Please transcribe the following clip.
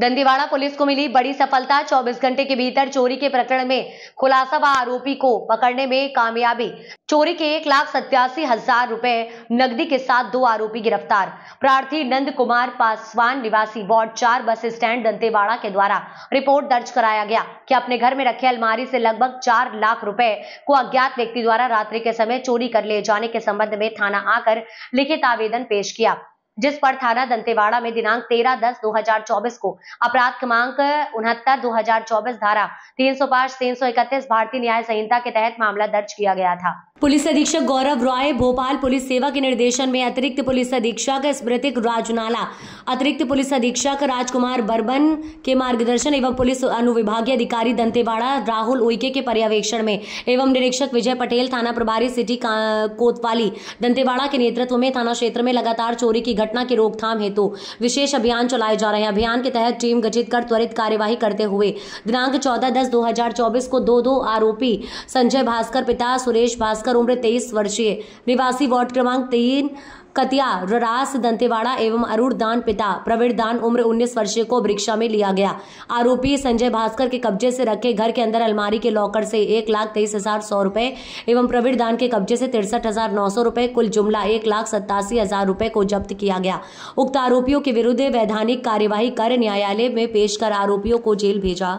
Dantewada police को मिली बड़ी सफलता 24 घंटे के भीतर चोरी के प्रकरण में खुलासा व आरोपी को पकड़ने में कामयाबी चोरी के एक लाख सत्यासी हजार रुपए नकदी के साथ दो आरोपी गिरफ्तार प्रार्थी नंद कुमार पासवान निवासी वार्ड चार बस स्टैंड दंतेवाड़ा के द्वारा रिपोर्ट दर्ज कराया गया कि अपने घर में रखे अलमारी से लगभग चार लाख रुपए को अज्ञात व्यक्ति द्वारा रात्रि के समय चोरी कर ले जाने के संबंध में थाना आकर लिखित आवेदन पेश किया जिस पर थाना दंतेवाड़ा में दिनांक 13 दस 2024 को अपराध क्रमांक उनहत्तर 2024 धारा 305 सौ भारतीय न्याय संहिता के तहत मामला दर्ज किया गया था पुलिस अधीक्षक गौरव रॉय भोपाल पुलिस सेवा के निर्देशन में अतिरिक्त पुलिस अधीक्षक स्मृतिक राजनाला अतिरिक्त पुलिस अधीक्षक राजकुमार बर्बन के मार्गदर्शन एवं पुलिस अनुविभागीय अधिकारी दंतेवाड़ा राहुल उइके के पर्यवेक्षण में एवं निरीक्षक विजय पटेल थाना प्रभारी सिटी कोतवाली दंतेवाड़ा के नेतृत्व में थाना क्षेत्र में लगातार चोरी की घटना की रोकथाम हेतु विशेष अभियान चलाए जा रहे हैं अभियान के तहत टीम गठित कर त्वरित कार्यवाही करते हुए दिनांक चौदह दस दो को दो दो आरोपी संजय भास्कर पिता सुरेश भास्कर तस्कर उम्र तेईस वर्षीय निवासी वार्ड क्रमांक तीन कतिया ररास दंतेवाड़ा एवं अरूर दान पिता प्रवीण दान उम्र 19 वर्षीय को वृक्षा में लिया गया आरोपी संजय भास्कर के कब्जे से रखे घर के अंदर अलमारी के लॉकर से एक लाख तेईस हजार सौ रुपए एवं प्रवीण दान के कब्जे से तिरसठ हजार नौ सौ रुपए कुल जुमला एक लाख सत्तासी हजार रुपए को जब्त किया गया उक्त आरोपियों के विरुद्ध वैधानिक कार्यवाही कर न्यायालय में पेश कर आरोपियों को जेल भेजा